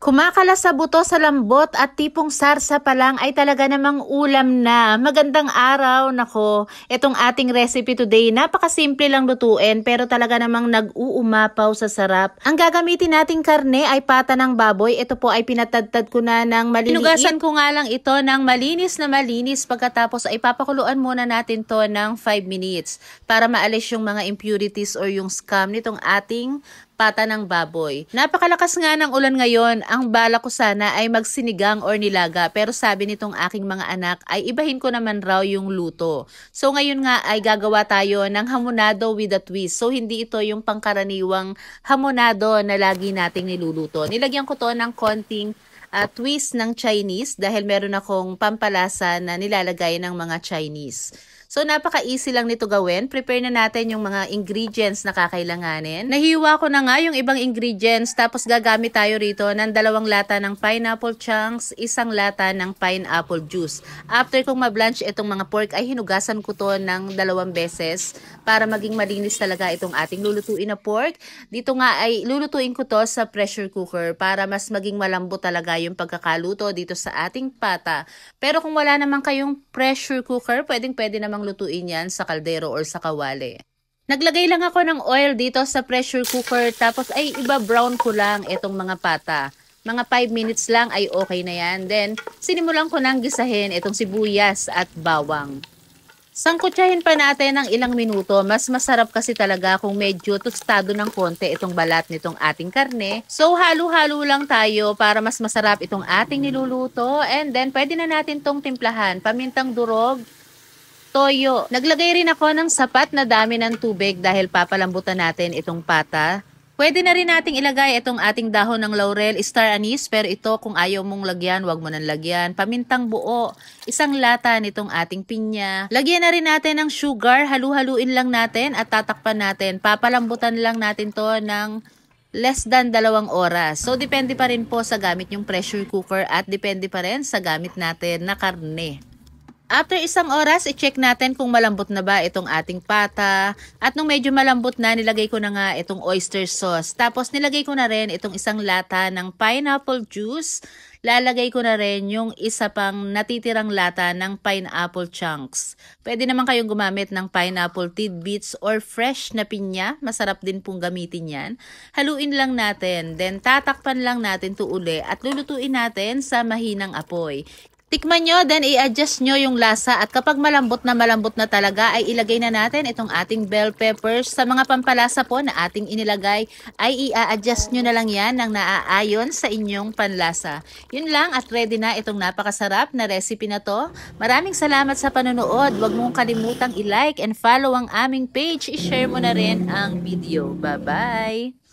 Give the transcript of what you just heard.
Kumakala sa buto sa lambot at tipong sarsa pa lang ay talaga namang ulam na. Magandang araw, nako. Itong ating recipe today, napakasimple lang lutuin pero talaga namang nag-uumapaw sa sarap. Ang gagamitin nating karne ay pata ng baboy. Ito po ay pinatadtad ko na ng maliliit. Pinugasan ko nga lang ito ng malinis na malinis pagkatapos ay papakuluan muna natin to ng 5 minutes para maalis yung mga impurities or yung scum nitong ating pata ng baboy. Napakalakas nga ng ulan ngayon. Ang bala ko sana ay magsinigang or nilaga pero sabi nitong aking mga anak ay ibahin ko naman raw yung luto. So ngayon nga ay gagawa tayo ng hamonado with a twist. So hindi ito yung pangkaraniwang hamonado na lagi nating niluluto. Nilagyan ko to ng konting uh, twist ng Chinese dahil meron akong pampalasa na nilalagay ng mga Chinese. So napaka-easy lang nito gawin. Prepare na natin yung mga ingredients na kakailanganin. Nahiwa ko na nga yung ibang ingredients tapos gagamit tayo rito ng dalawang lata ng pineapple chunks, isang lata ng pineapple juice. After kong ma-blanch itong mga pork ay hinugasan ko to ng dalawang beses para maging malinis talaga itong ating lulutuin na pork. Dito nga ay lulutuin ko to sa pressure cooker para mas maging malambot talaga yung pagkakaluto dito sa ating pata. Pero kung wala naman kayong pressure cooker, pwedeng pwede naman pang lutuin yan sa kaldero or sa kawali. Naglagay lang ako ng oil dito sa pressure cooker tapos ay iba brown ko lang itong mga pata. Mga 5 minutes lang ay okay na yan. Then, sinimulan ko nang gisahin itong sibuyas at bawang. Sangkutsahin pa natin ng ilang minuto. Mas masarap kasi talaga kung medyo tostado ng konti itong balat nitong ating karne. So halo-halo lang tayo para mas masarap itong ating niluluto. And then pwede na natin tong timplahan. Pamintang durog, toyo. Naglagay rin ako ng sapat na dami ng tubig dahil papalambutan natin itong pata. Pwede na rin nating ilagay itong ating dahon ng laurel, star anise, pero ito kung ayaw mong lagyan, wag mo nang lagyan. Pamintang buo, isang lata nitong ating pinya. Lagyan na rin natin ng sugar, halu-haluin lang natin at tatakpan natin. Papalambutan lang natin to ng less than dalawang oras. So, depende pa rin po sa gamit yung pressure cooker at depende pa rin sa gamit natin na karne. After isang oras, i-check natin kung malambot na ba itong ating pata. At nung medyo malambot na, nilagay ko na nga itong oyster sauce. Tapos nilagay ko na rin itong isang lata ng pineapple juice. Lalagay ko na rin yung isa pang natitirang lata ng pineapple chunks. Pwede naman kayong gumamit ng pineapple tidbits or fresh na pinya. Masarap din pong gamitin yan. Haluin lang natin. Then tatakpan lang natin to uli at lulutuin natin sa mahinang apoy. Tikman nyo, then i-adjust nyo yung lasa at kapag malambot na malambot na talaga ay ilagay na natin itong ating bell peppers. Sa mga pampalasa po na ating inilagay ay i-adjust nyo na lang yan ng naaayon sa inyong panlasa. Yun lang at ready na itong napakasarap na recipe na to. Maraming salamat sa panonood. Huwag mong kalimutang i-like and follow ang aming page. I-share mo na rin ang video. Bye-bye!